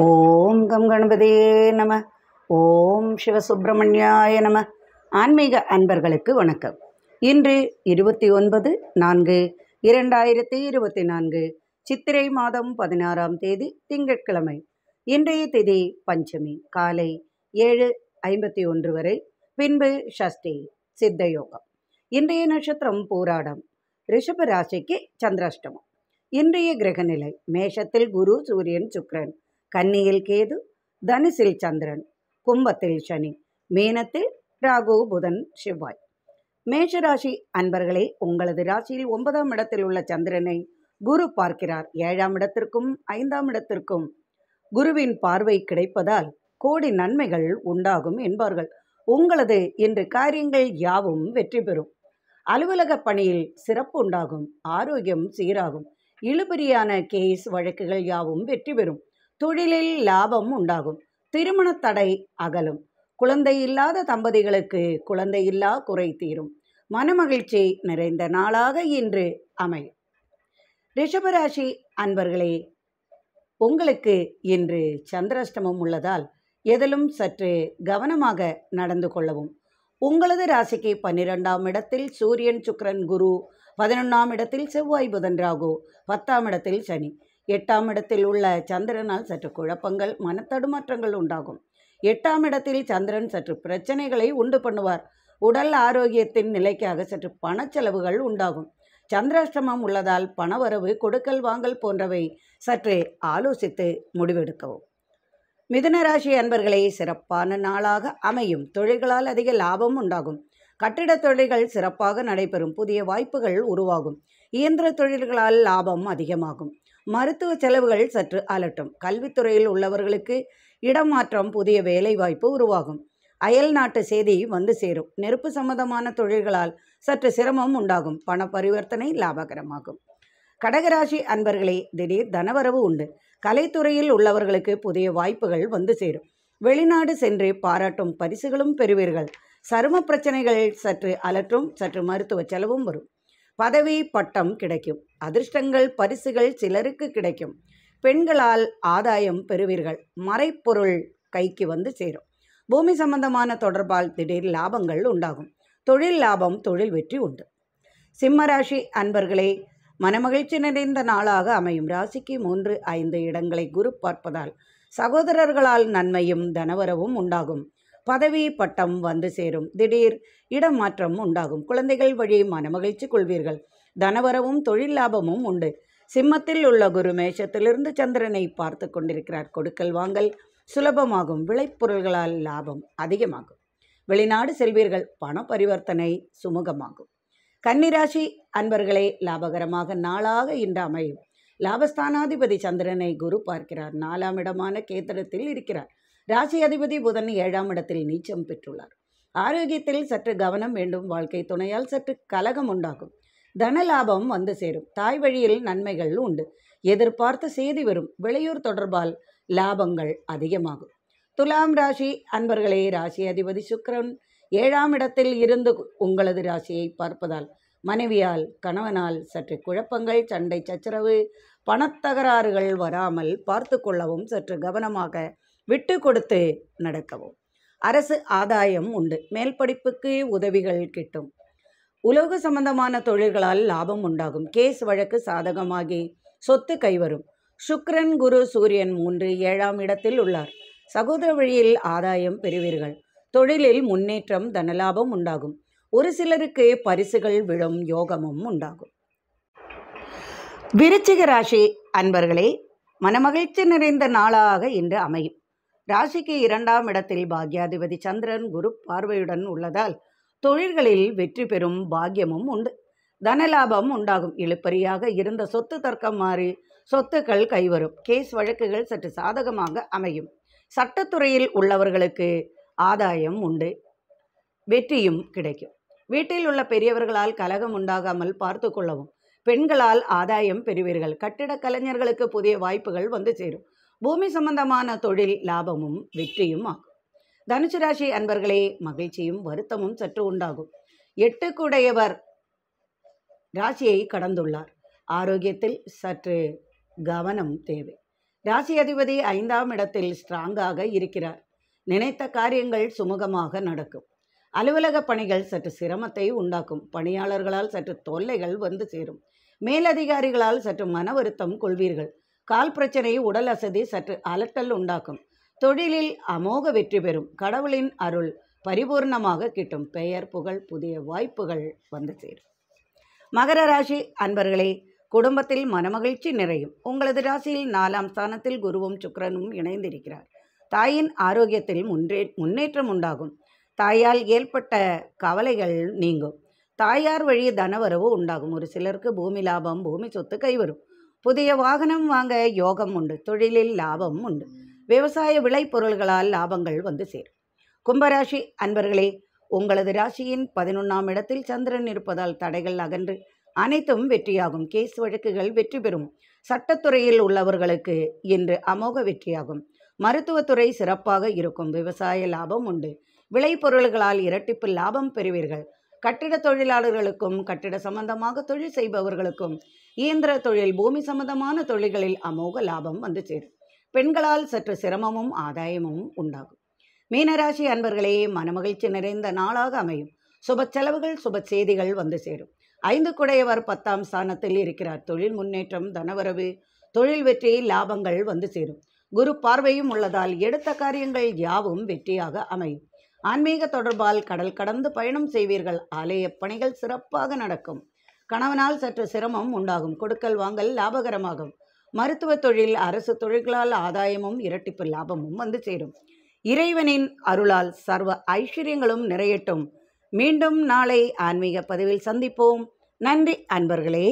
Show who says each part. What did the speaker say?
Speaker 1: ஓம் come கணபதே நம ஓம் சிவசுப்பிரமணியாய நம ஆன்மீக அன்பர்களுக்கு வணக்கம் இன்று இருபத்தி ஒன்பது நான்கு இரண்டாயிரத்தி இருபத்தி நான்கு சித்திரை மாதம் பதினாறாம் தேதி திங்கட்கிழமை இன்றைய திதி பஞ்சமி காலை ஏழு ஐம்பத்தி ஒன்று வரை பின்பு ஷஷ்டி சித்தயோகம் இன்றைய நட்சத்திரம் பூராடம் ரிஷப ராசிக்கு சந்திராஷ்டமம் இன்றைய கிரகநிலை மேஷத்தில் குரு சூரியன் சுக்ரன் கன்னியில் கேது தனுசில் சந்திரன் கும்பத்தில் சனி மீனத்தில் ராகு புதன் செவ்வாய் மேஷராசி அன்பர்களே உங்களது ராசியில் ஒன்பதாம் இடத்தில் உள்ள சந்திரனை குரு பார்க்கிறார் ஏழாம் இடத்திற்கும் ஐந்தாம் இடத்திற்கும் குருவின் பார்வை கிடைப்பதால் கோடி நன்மைகள் உண்டாகும் என்பார்கள் உங்களது இன்று காரியங்கள் யாவும் வெற்றி பெறும் அலுவலக பணியில் சிறப்பு உண்டாகும் ஆரோக்கியம் சீராகும் இழுபறியான கேஸ் வழக்குகள் யாவும் வெற்றி பெறும் தொழிலில் லாபம் உண்டாகும் திருமண தடை அகலும் குழந்தை இல்லாத தம்பதிகளுக்கு குழந்தை இல்லா குறை தீரும் மனமகிழ்ச்சி நிறைந்த நாளாக இன்று அமையும் ரிஷபராசி அன்பர்களே உங்களுக்கு இன்று சந்திராஷ்டமம் உள்ளதால் எதிலும் சற்று கவனமாக நடந்து கொள்ளவும் உங்களது ராசிக்கு பன்னிரெண்டாம் இடத்தில் சூரியன் சுக்ரன் குரு பதினொன்றாம் இடத்தில் செவ்வாய் புதன் ராகு பத்தாம் இடத்தில் சனி எட்டாம் இடத்தில் உள்ள சந்திரனால் சற்று குழப்பங்கள் மனத்தடுமாற்றங்கள் உண்டாகும் எட்டாம் இடத்தில் சந்திரன் சற்று பிரச்சனைகளை உண்டு பண்ணுவார் உடல் ஆரோக்கியத்தின் நிலைக்காக சற்று பணச்செலவுகள் உண்டாகும் சந்திராஷ்டமம் உள்ளதால் பணவரவு கொடுக்கல் வாங்கல் போன்றவை சற்று ஆலோசித்து முடிவெடுக்கவும் மிதுனராசி அன்பர்களே சிறப்பான நாளாக அமையும் தொழில்களால் அதிக லாபம் உண்டாகும் கட்டிடத் தொழில்கள் சிறப்பாக நடைபெறும் புதிய வாய்ப்புகள் உருவாகும் இயந்திர தொழில்களால் லாபம் அதிகமாகும் மருத்துவ செலவுகள் சற்று அலட்டும் கல்வித்துறையில் உள்ளவர்களுக்கு இடமாற்றம் புதிய வேலைவாய்ப்பு உருவாகும் அயல் நாட்டு செய்தி வந்து சேரும் நெருப்பு சம்பந்தமான தொழில்களால் சற்று சிரமம் உண்டாகும் பண பரிவர்த்தனை லாபகரமாகும் கடகராசி அன்பர்களே திடீர் தனவரவு உண்டு கலைத்துறையில் உள்ளவர்களுக்கு புதிய வாய்ப்புகள் வந்து சேரும் வெளிநாடு சென்று பாராட்டும் பரிசுகளும் பெறுவீர்கள் சரும பிரச்சனைகள் சற்று அலற்றும் சற்று மருத்துவ செலவும் வரும் பதவி பட்டம் கிடைக்கும் அதிர்ஷ்டங்கள் பரிசுகள் சிலருக்கு கிடைக்கும் பெண்களால் ஆதாயம் பெறுவீர்கள் மறைப்பொருள் கைக்கு வந்து சேரும் பூமி சம்பந்தமான தொடர்பால் திடீர் லாபங்கள் உண்டாகும் தொழில் லாபம் தொழில் வெற்றி உண்டு சிம்மராசி அன்பர்களே மனமகிழ்ச்சி நிறைந்த நாளாக அமையும் ராசிக்கு மூன்று ஐந்து இடங்களை குரு பார்ப்பதால் சகோதரர்களால் நன்மையும் தனவரவும் உண்டாகும் பதவி பட்டம் வந்து சேரும் திடீர் இடமாற்றம் உண்டாகும் குழந்தைகள் வழி மனமகிழ்ச்சி கொள்வீர்கள் தனவரவும் தொழில் லாபமும் உண்டு சிம்மத்தில் உள்ள குரு மேஷத்திலிருந்து சந்திரனை பார்த்து கொண்டிருக்கிறார் கொடுக்கல் வாங்கல் சுலபமாகும் விளைப்பொருள்களால் லாபம் அதிகமாகும் வெளிநாடு செல்வீர்கள் பண பரிவர்த்தனை சுமூகமாகும் கன்னிராசி அன்பர்களே லாபகரமாக நாளாக இன்று அமையும் லாபஸ்தானாதிபதி சந்திரனை குரு பார்க்கிறார் நாலாம் இடமான கேத்திரத்தில் இருக்கிறார் ராசி அதிபதி புதன் ஏழாம் இடத்தில் நீச்சம் பெற்றுள்ளார் ஆரோக்கியத்தில் சற்று கவனம் வேண்டும் வாழ்க்கை துணையால் சற்று கலகம் உண்டாகும் தன லாபம் வந்து சேரும் தாய் வழியில் நன்மைகள் உண்டு எதிர்பார்த்த செய்தி வரும் வெளியூர் தொடர்பால் லாபங்கள் அதிகமாகும் துலாம் ராசி அன்பர்களே ராசி அதிபதி சுக்கரன் ஏழாம் இடத்தில் இருந்து உங்களது ராசியை பார்ப்பதால் மனைவியால் கணவனால் சற்று குழப்பங்கள் சண்டை சச்சரவு பணத்தகராறுகள் வராமல் பார்த்து கொள்ளவும் சற்று கவனமாக விட்டு கொடுத்து நடக்கவும் அரசு ஆதாயம் உண்டு மேல் படிப்புக்கு உதவிகள் கிட்டும் உலோக சம்பந்தமான தொழில்களால் லாபம் உண்டாகும் கேஸ் வழக்கு சாதகமாகி சொத்து கைவரும் சுக்ரன் குரு சூரியன் மூன்று ஏழாம் இடத்தில் உள்ளார் சகோதர வழியில் ஆதாயம் பெறுவீர்கள் தொழிலில் முன்னேற்றம் தனலாபம் உண்டாகும் ஒரு சிலருக்கு பரிசுகள் விழும் யோகமும் உண்டாகும் விருச்சிக ராசி அன்பர்களே மனமகிழ்ச்சி நிறைந்த நாளாக இன்று அமையும் ராசிக்கு இரண்டாம் இடத்தில் பாக்யாதிபதி சந்திரன் குரு பார்வையுடன் உள்ளதால் தொழில்களில் வெற்றி பெறும் பாக்கியமும் உண்டு தனலாபம் உண்டாகும் இழுப்பறியாக இருந்த சொத்து தர்க்கம் மாறி சொத்துக்கள் கைவரும் கேஸ் வழக்குகள் சற்று சாதகமாக அமையும் சட்டத்துறையில் உள்ளவர்களுக்கு ஆதாயம் உண்டு வெற்றியும் கிடைக்கும் வீட்டில் உள்ள பெரியவர்களால் கலகம் உண்டாகாமல் பார்த்து கொள்ளவும் பெண்களால் ஆதாயம் பெறுவீர்கள் கட்டிடக் கலைஞர்களுக்கு புதிய வாய்ப்புகள் வந்து சேரும் பூமி சம்பந்தமான தொழில் லாபமும் வெற்றியும் ஆகும் தனுசு ராசி அன்பர்களே மகிழ்ச்சியும் வருத்தமும் சற்று உண்டாகும் எட்டுக்குடையவர் ராசியை கடந்துள்ளார் ஆரோக்கியத்தில் சற்று கவனம் தேவை ராசி அதிபதி ஐந்தாம் இடத்தில் ஸ்ட்ராங்காக இருக்கிறார் நினைத்த காரியங்கள் சுமூகமாக நடக்கும் அலுவலக பணிகள் சற்று சிரமத்தை உண்டாக்கும் பணியாளர்களால் சற்று தொல்லைகள் வந்து சேரும் மேலதிகாரிகளால் சற்று மன வருத்தம் கொள்வீர்கள் கால் பிரச்சனை உடல் அசதி சற்று அலட்டல் உண்டாக்கும் தொழிலில் அமோக வெற்றி பெறும் கடவுளின் அருள் பரிபூர்ணமாக கிட்டும் பெயர் புகழ் புதிய வாய்ப்புகள் வந்து சேரும் மகர ராசி அன்பர்களே குடும்பத்தில் மனமகிழ்ச்சி நிறையும் உங்களது ராசியில் நாலாம் ஸ்தானத்தில் குருவும் சுக்கரனும் இணைந்திருக்கிறார் தாயின் ஆரோக்கியத்தில் முன்றே முன்னேற்றம் உண்டாகும் தாயால் ஏற்பட்ட கவலைகள் நீங்கும் தாயார் வழி தனவரவு உண்டாகும் ஒரு சிலருக்கு பூமி லாபம் பூமி சொத்து கைவரும் புதிய வாகனம் வாங்க யோகம் உண்டு தொழிலில் லாபம் உண்டு விவசாய விளைபொருள்களால் லாபங்கள் வந்து சேரும் கும்பராசி அன்பர்களே உங்களது ராசியின் பதினொன்றாம் இடத்தில் சந்திரன் இருப்பதால் தடைகள் அகன்று அனைத்தும் வெற்றியாகும் கேஸ் வழக்குகள் வெற்றி பெறும் சட்டத்துறையில் உள்ளவர்களுக்கு இன்று அமோக வெற்றியாகும் மருத்துவத்துறை சிறப்பாக இருக்கும் விவசாய லாபம் உண்டு விளைபொருள்களால் இரட்டிப்பு லாபம் பெறுவீர்கள் கட்டிட தொழிலாளர்களுக்கும் கட்டிட சம்பந்தமாக தொழில் செய்பவர்களுக்கும் இயந்திர தொழில் பூமி சம்பந்தமான தொழில்களில் அமோக லாபம் வந்து சேரும் பெண்களால் சற்று சிரமமும் ஆதாயமும் உண்டாகும் மீனராசி அன்பர்களே மனமகிழ்ச்சி நிறைந்த நாளாக அமையும் சுப செலவுகள் சுப செய்திகள் வந்து சேரும் ஐந்து குடையவர் பத்தாம் ஸ்தானத்தில் இருக்கிறார் தொழில் முன்னேற்றம் தனவரவு தொழில் வெற்றி லாபங்கள் வந்து சேரும் குரு பார்வையும் உள்ளதால் எடுத்த காரியங்கள் யாவும் வெற்றியாக அமையும் ஆன்மீக தொடர்பால் கடல் கடந்து பயணம் செய்வீர்கள் ஆலய பணிகள் சிறப்பாக நடக்கும் கணவனால் சற்று சிரமம் உண்டாகும் கொடுக்கல் வாங்கல் லாபகரமாகும் மருத்துவ தொழில் அரசு தொழில்களால் ஆதாயமும் இரட்டிப்பு லாபமும் வந்து சேரும் இறைவனின் அருளால் சர்வ ஐஸ்வர்யங்களும் நிறையட்டும் மீண்டும் நாளை ஆன்மீக பதிவில் சந்திப்போம் நன்றி அன்பர்களே